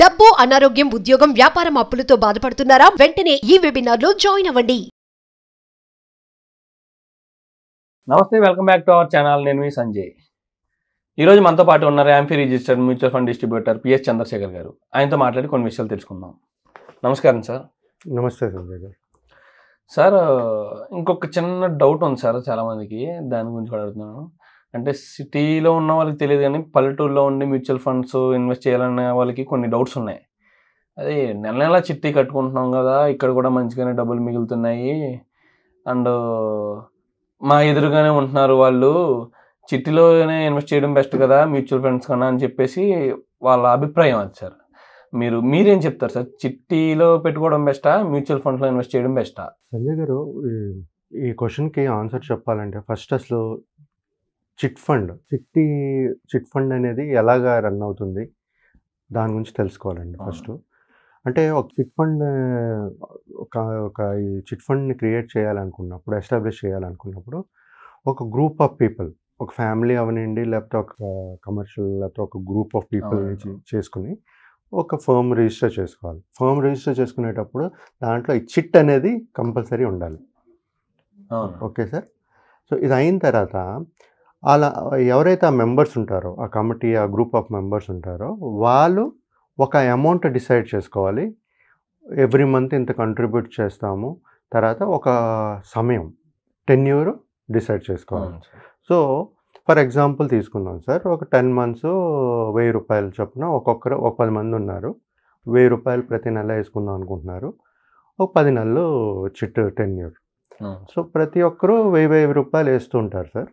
డబ్బు అనారోగ్యం ఉద్యోగం వ్యాపారం అప్పులతో బాధపడుతున్నారా వెంటనే ఈ వెబినార్ లో జాయిన్ అవ్వండి నమస్తే welcome back to our channel నేను మీ సంజయ్ ఈరోజు మనతో పాటు ఉన్నారు AMFI registered mutual fund distributor P S Chandrasekhar గారు ఆయనతో మాట్లాడి కొన్ని విషయాలు తెలుసుకుందాం నమస్కారం సార్ నమస్తే సంజయ్ గారు సార్ ఇంకొక చిన్న డౌట్ ఉంది సార్ చాలామందికి దాని గురించి అడుగుతున్నాను అంటే సిటీలో ఉన్న వాళ్ళకి తెలియదు కానీ పల్లెటూరులో ఉండి మ్యూచువల్ ఫండ్స్ ఇన్వెస్ట్ చేయాలనే వాళ్ళకి కొన్ని డౌట్స్ ఉన్నాయి అదే నెల నెల చిట్టి కట్టుకుంటున్నాం కదా ఇక్కడ కూడా మంచిగానే డబ్బులు మిగులుతున్నాయి అండ్ మా ఎదురుగానే ఉంటున్నారు వాళ్ళు చిట్టిలోనే ఇన్వెస్ట్ చేయడం బెస్ట్ కదా మ్యూచువల్ ఫండ్స్ కన్నా అని చెప్పేసి వాళ్ళ అభిప్రాయం అది సార్ మీరు మీరేం చెప్తారు సార్ చిట్టిలో పెట్టుకోవడం బెస్టా మ్యూచువల్ ఫండ్లో ఇన్వెస్ట్ చేయడం బెస్టా సంజయ్ గారు ఈ క్వశ్చన్కి ఆన్సర్ చెప్పాలంటే ఫస్ట్ అసలు చిట్ ఫండ్ చిట్టి చిట్ ఫండ్ అనేది ఎలాగ రన్ అవుతుంది దాని గురించి తెలుసుకోవాలండి ఫస్ట్ అంటే ఒక చిట్ ఫండ్ ఒక ఒక ఈ చిట్ ఫండ్ని క్రియేట్ చేయాలనుకున్నప్పుడు ఎస్టాబ్లిష్ చేయాలనుకున్నప్పుడు ఒక గ్రూప్ ఆఫ్ పీపుల్ ఒక ఫ్యామిలీ అవనండి లేకపోతే ఒక కమర్షియల్ లేకపోతే ఒక గ్రూప్ ఆఫ్ పీపుల్ చేసుకుని ఒక ఫర్మ్ రిజిస్టర్ చేసుకోవాలి ఫర్మ్ రిజిస్టర్ చేసుకునేటప్పుడు దాంట్లో ఈ చిట్ అనేది కంపల్సరీ ఉండాలి ఓకే సార్ సో ఇది అయిన తర్వాత అలా ఎవరైతే ఆ మెంబర్స్ ఉంటారో ఆ కమిటీ ఆ గ్రూప్ ఆఫ్ మెంబర్స్ ఉంటారో వాళ్ళు ఒక అమౌంట్ డిసైడ్ చేసుకోవాలి ఎవ్రీ మంత్ ఇంత కంట్రిబ్యూట్ చేస్తాము తర్వాత ఒక సమయం టెన్యూర్ డిసైడ్ చేసుకోవాలి సో ఫర్ ఎగ్జాంపుల్ తీసుకుందాం సార్ ఒక టెన్ మంత్స్ వెయ్యి రూపాయలు చొప్పున ఒక్కొక్కరు ఒక పది మంది ఉన్నారు వెయ్యి రూపాయలు ప్రతి నెల వేసుకుందాం అనుకుంటున్నారు ఒక పది నెలలు చిట్ టెన్యూర్ సో ప్రతి ఒక్కరూ వెయ్యి వెయ్యి రూపాయలు వేస్తూ ఉంటారు సార్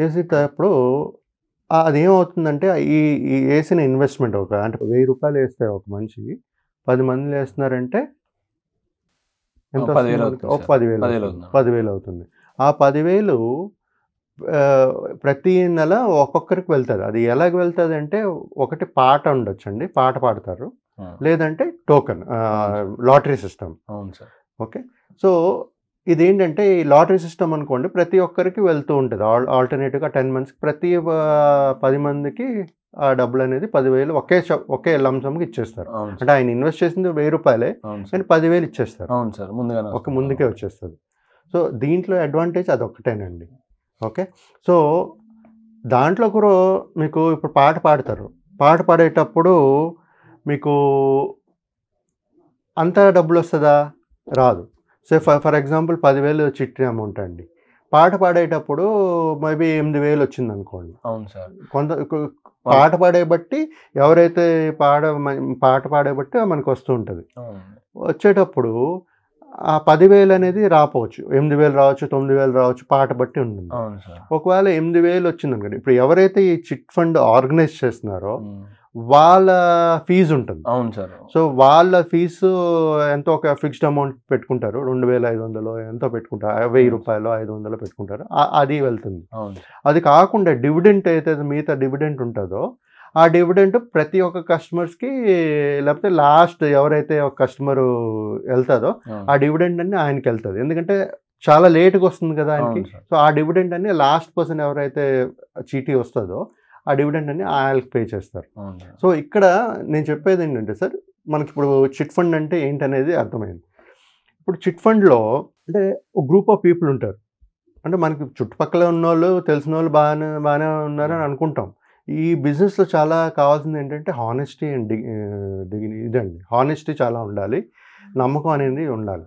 వేసేటప్పుడు అదేమవుతుందంటే ఈ ఈ వేసిన ఇన్వెస్ట్మెంట్ ఒక అంటే వెయ్యి రూపాయలు వేస్తే ఒక మనిషి పది మంది వేస్తున్నారంటే ఎంత పదివేలు పదివేలు అవుతుంది ఆ పదివేలు ప్రతి నెల ఒక్కొక్కరికి వెళ్తుంది అది ఎలాగ వెళ్తుంది అంటే ఒకటి పాట ఉండొచ్చండి పాట పాడతారు లేదంటే token lottery system okay so ఇదేంటంటే ఈ లాటరీ సిస్టమ్ అనుకోండి ప్రతి ఒక్కరికి వెళ్తూ ఉంటుంది ఆల్ ఆల్టర్నేటివ్గా టెన్ మంత్స్కి ప్రతి పది మందికి ఆ డబ్బులు అనేది పదివేలు ఒకే ఒకే లంసమ్కి ఇచ్చేస్తారు అంటే ఆయన ఇన్వెస్ట్ చేసింది వెయ్యి రూపాయలే కానీ పదివేలు ఇచ్చేస్తారు అవును సార్ ముందుగానే ఒక ముందుకే వచ్చేస్తుంది సో దీంట్లో అడ్వాంటేజ్ అదొక్కటేనండి ఓకే సో దాంట్లో కూడా మీకు ఇప్పుడు పాట పాడతారు పాట పాడేటప్పుడు మీకు అంత డబ్బులు వస్తుందా రాదు సో ఫర్ ఫర్ ఎగ్జాంపుల్ పదివేలు చిట్టి అమౌంట్ అండి పాట పాడేటప్పుడు మేబీ ఎనిమిది వేలు వచ్చింది అనుకోండి అవును సార్ కొంత పాట పాడే బట్టి ఎవరైతే పాడ పాట పాడే బట్టి మనకు వస్తూ ఉంటుంది వచ్చేటప్పుడు ఆ పదివేలు అనేది రాపోవచ్చు ఎనిమిది వేలు రావచ్చు తొమ్మిది వేలు రావచ్చు పాట బట్టి ఉంటుంది ఒకవేళ ఎనిమిది వేలు వచ్చింది అనుకోండి ఇప్పుడు ఎవరైతే ఈ చిట్ ఫండ్ ఆర్గనైజ్ చేస్తున్నారో వాళ్ళ ఫీజు ఉంటుంది అవును సార్ సో వాళ్ళ ఫీజు ఎంతో ఒక ఫిక్స్డ్ అమౌంట్ పెట్టుకుంటారు రెండు వేల ఐదు వందలు ఎంతో పెట్టుకుంటారు వెయ్యి రూపాయలు ఐదు వందలు పెట్టుకుంటారు అది వెళ్తుంది అది కాకుండా డివిడెంట్ అయితే మిగతా డివిడెంట్ ఉంటుందో ఆ డివిడెంట్ ప్రతి ఒక్క కస్టమర్స్కి లేకపోతే లాస్ట్ ఎవరైతే ఒక కస్టమర్ వెళ్తుందో ఆ డివిడెంట్ అన్ని ఆయనకి వెళ్తుంది ఎందుకంటే చాలా లేట్గా వస్తుంది కదా ఆయనకి సో ఆ డివిడెంట్ అన్ని లాస్ట్ పర్సన్ ఎవరైతే చీటీ వస్తుందో ఆ డివిడెండ్ అని ఆయనకి పే చేస్తారు సో ఇక్కడ నేను చెప్పేది ఏంటంటే సార్ మనకి ఇప్పుడు చిట్ ఫండ్ అంటే ఏంటనేది అర్థమైంది ఇప్పుడు చిట్ ఫండ్లో అంటే ఒక గ్రూప్ ఆఫ్ పీపుల్ ఉంటారు అంటే మనకి చుట్టుపక్కల ఉన్న వాళ్ళు తెలిసిన వాళ్ళు బాగానే బాగానే ఉన్నారని అనుకుంటాం ఈ బిజినెస్లో చాలా కావాల్సింది ఏంటంటే హానెస్టీ అండ్ డిగ్ డిగ్ని ఇదండి హానెస్టీ చాలా ఉండాలి నమ్మకం అనేది ఉండాలి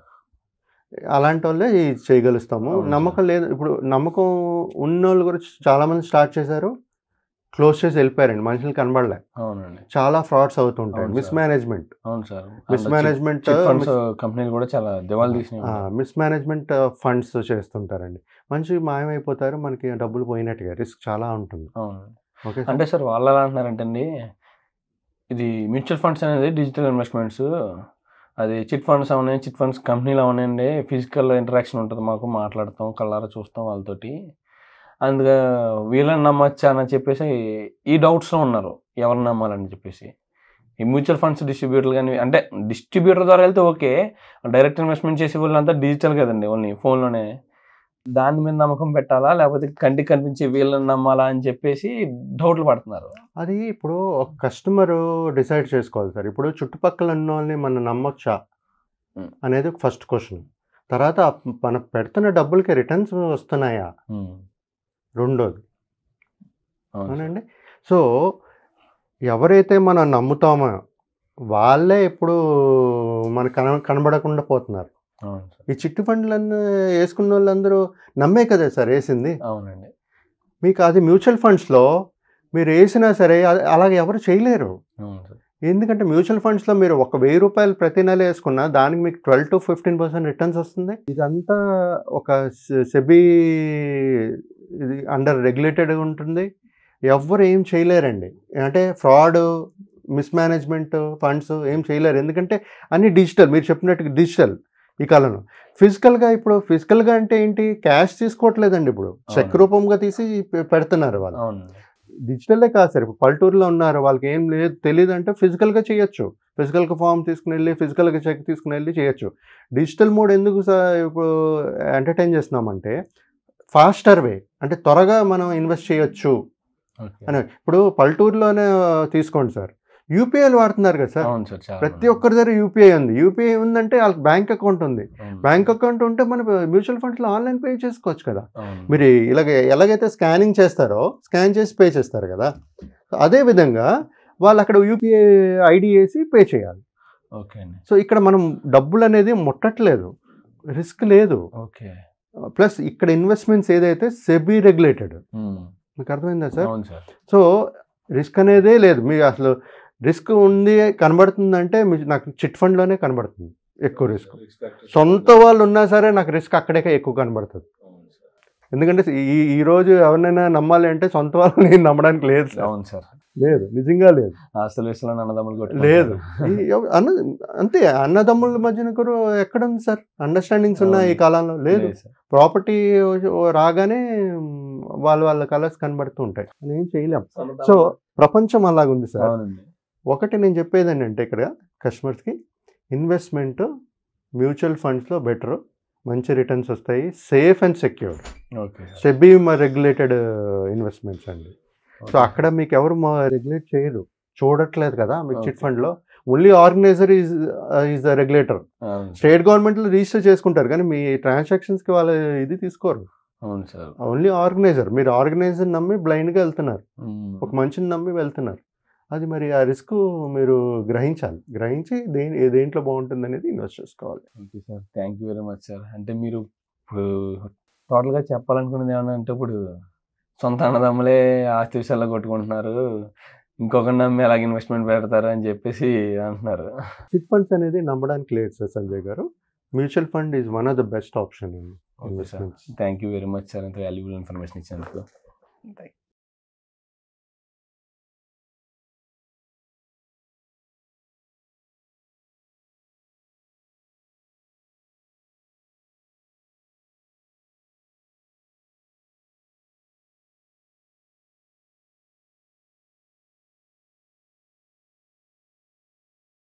అలాంటి వాళ్ళే చేయగలుస్తాము నమ్మకం లేదు ఇప్పుడు నమ్మకం ఉన్న వాళ్ళు కూడా చాలామంది స్టార్ట్ చేశారు క్లోజ్ చేసి వెళ్ళిపోయారండి మనుషులు కనబడలే అవునండి చాలా ఫ్రాడ్స్ అవుతుంటాయి మిస్ మేనేజ్మెంట్ అవును సార్ మిస్ మేనేజ్మెంట్ కంపెనీలు కూడా చాలా దివాలు తీసిన మిస్ మేనేజ్మెంట్ ఫండ్స్ చేస్తుంటారండి మనిషి మాయమైపోతారు మనకి డబ్బులు పోయినట్టుగా రిస్క్ చాలా ఉంటుంది ఓకే అంటే సార్ వాళ్ళు ఎలా అంటున్నారంటండి ఇది మ్యూచువల్ ఫండ్స్ అనేది డిజిటల్ ఇన్వెస్ట్మెంట్స్ అది చిట్ ఫండ్స్ అవునాయి చిట్ ఫండ్స్ కంపెనీలు అవనండి ఫిజికల్ ఇంటరాక్షన్ ఉంటుంది మాకు మాట్లాడతాం కళ్ళారా చూస్తాం వాళ్ళతోటి అందుకే వీళ్ళని నమ్మచ్చా అని చెప్పేసి ఈ డౌట్స్లో ఉన్నారు ఎవరిని నమ్మాలని చెప్పేసి ఈ మ్యూచువల్ ఫండ్స్ డిస్ట్రిబ్యూటర్లు కానీ అంటే డిస్ట్రిబ్యూటర్ ద్వారా వెళ్తే ఓకే డైరెక్ట్ ఇన్వెస్ట్మెంట్ చేసే వాళ్ళంతా డిజిటల్ కదండి ఓన్లీ ఫోన్లోనే దాని మీద నమ్మకం పెట్టాలా లేకపోతే కంటికి కనిపించే వీళ్ళని నమ్మాలా అని చెప్పేసి డౌట్లు పడుతున్నారు అది ఇప్పుడు ఒక కస్టమర్ డిసైడ్ చేసుకోవాలి సార్ ఇప్పుడు చుట్టుపక్కల ఉన్న వాళ్ళని మనం నమ్మొచ్చా అనేది ఫస్ట్ క్వశ్చన్ తర్వాత మనం పెడుతున్న డబ్బులకి రిటర్న్స్ వస్తున్నాయా రెండోది అవునండి సో ఎవరైతే మనం నమ్ముతామో వాళ్ళే ఇప్పుడు మన కన కనబడకుండా పోతున్నారు ఈ చిట్టు ఫండ్లన్నీ వేసుకున్న వాళ్ళందరూ నమ్మే కదా సార్ వేసింది అవునండి మీకు అది మ్యూచువల్ ఫండ్స్లో మీరు వేసినా సరే అలాగే ఎవరు చేయలేరు ఎందుకంటే మ్యూచువల్ ఫండ్స్లో మీరు ఒక వెయ్యి రూపాయలు ప్రతి నెల వేసుకున్నా దానికి మీకు twelve to fifteen percent returns వస్తుంది ఇదంతా ఒక సెబీ ఇది అండర్ రెగ్యులేటెడ్గా ఉంటుంది ఎవ్వరు ఏం చేయలేరండి అంటే ఫ్రాడ్ మిస్మేనేజ్మెంట్ ఫండ్స్ ఏం చేయలేరు ఎందుకంటే అన్ని డిజిటల్ మీరు చెప్పినట్టు డిజిటల్ ఈ కాలంలో ఫిజికల్గా ఇప్పుడు ఫిజికల్గా అంటే ఏంటి క్యాష్ తీసుకోవట్లేదండి ఇప్పుడు చెక్ రూపంగా తీసి పెడుతున్నారు వాళ్ళు డిజిటల్లే కాదు సార్ ఇప్పుడు పల్లెటూరులో ఉన్నారు వాళ్ళకి ఏం లేదు తెలియదు అంటే ఫిజికల్గా చేయొచ్చు ఫిజికల్గా ఫామ్ తీసుకుని వెళ్ళి ఫిజికల్గా చెక్ తీసుకుని వెళ్ళి చేయొచ్చు డిజిటల్ మోడ్ ఎందుకు సార్ ఇప్పుడు ఎంటర్టైన్ చేస్తున్నామంటే ఫాస్టర్ వే అంటే త్వరగా మనం ఇన్వెస్ట్ చేయొచ్చు అని ఇప్పుడు పల్లెటూరులోనే తీసుకోండి సార్ యూపీఐలు వాడుతున్నారు కదా సార్ ప్రతి ఒక్కరి దగ్గర యూపీఐ ఉంది యూపీఐ ఉందంటే వాళ్ళకి బ్యాంక్ అకౌంట్ ఉంది బ్యాంక్ అకౌంట్ ఉంటే మనం మ్యూచువల్ ఫండ్స్లో ఆన్లైన్ పే చేసుకోవచ్చు కదా మీరు ఇలాగ ఎలాగైతే స్కానింగ్ చేస్తారో స్కాన్ చేసి పే చేస్తారు కదా అదే విధంగా వాళ్ళు అక్కడ యూపీఐ ఐడి వేసి పే చేయాలి ఓకే సో ఇక్కడ మనం డబ్బులు అనేది ముట్టట్లేదు రిస్క్ లేదు ఓకే ప్లస్ ఇక్కడ ఇన్వెస్ట్మెంట్స్ ఏదైతే సెబీ రెగ్యులేటెడ్ hmm. మీకు అర్థమైందా సార్ సో రిస్క్ అనేదే లేదు మీకు అసలు రిస్క్ ఉంది కనబడుతుందంటే నాకు చిట్ ఫండ్లోనే కనబడుతుంది ఎక్కువ రిస్క్ సొంత వాళ్ళు ఉన్నా సరే నాకు రిస్క్ అక్కడే ఎక్కువ కనబడుతుంది ఎందుకంటే ఈ ఈరోజు ఎవరినైనా నమ్మాలి అంటే సొంత వాళ్ళని నమ్మడానికి లేదు సార్ అవును సార్ లేదు నిజంగా లేదు అసలు అన్నదమ్ములు లేదు అన్న అంతే అన్నదమ్ముల మధ్యన కూడా ఎక్కడ ఉంది సార్ అండర్స్టాండింగ్స్ ఉన్నాయి ఈ కాలంలో లేదు ప్రాపర్టీ రాగానే వాళ్ళ వాళ్ళ కలర్స్ కనబడుతూ ఉంటాయి నేను చేయలేం సో ప్రపంచం అలాగుంది సార్ ఒకటి నేను చెప్పేది ఏంటంటే ఇక్కడ కస్టమర్స్కి ఇన్వెస్ట్మెంట్ మ్యూచువల్ ఫండ్స్లో బెటర్ మంచి రిటర్న్స్ వస్తాయి safe and secure SEBI regulated investments అండి సో అక్కడ మీకు ఎవరు రెగ్యులేట్ చేయదు చూడట్లేదు కదా మీకు చిట్ ఫండ్ లో only organiser is the regulator state government register చేసుకుంటారు కానీ మీ ట్రాన్సాక్షన్స్ కి వాళ్ళ ఇది తీసుకోరు అవును సార్ ఓన్లీ ఆర్గనైజర్ మీరు ఆర్గనైజర్ నమ్మి బ్లైండ్ గా వెళ్తున్నారు ఒక మనిషిని నమ్మి వెళ్తున్నారు అది మరి ఆ రిస్క్ మీరు గ్రహించాలి గ్రహించి దేని దేంట్లో బాగుంటుంది అనేది ఇన్వెస్ట్ చేసుకోవాలి okay sir thank you very much sir అంటే మీరు ఇప్పుడు టోటల్గా చెప్పాలనుకున్నది ఏమన్నా అంటే ఇప్పుడు సొంత అన్నదమ్ములే ఆస్తి కొట్టుకుంటున్నారు ఇంకొకరిని నమ్మి అలాగే ఇన్వెస్ట్మెంట్ పెడతారు అని చెప్పేసి అంటున్నారు చిట్ ఫండ్స్ అనేది నమ్మడానికి లేదు సార్ సంజయ్ గారు mutual fund is one of the best option investments thank you very much sir ఇంత వాల్యుబుల్ ఇన్ఫర్మేషన్ ఇచ్చినందుకు థ్యాంక్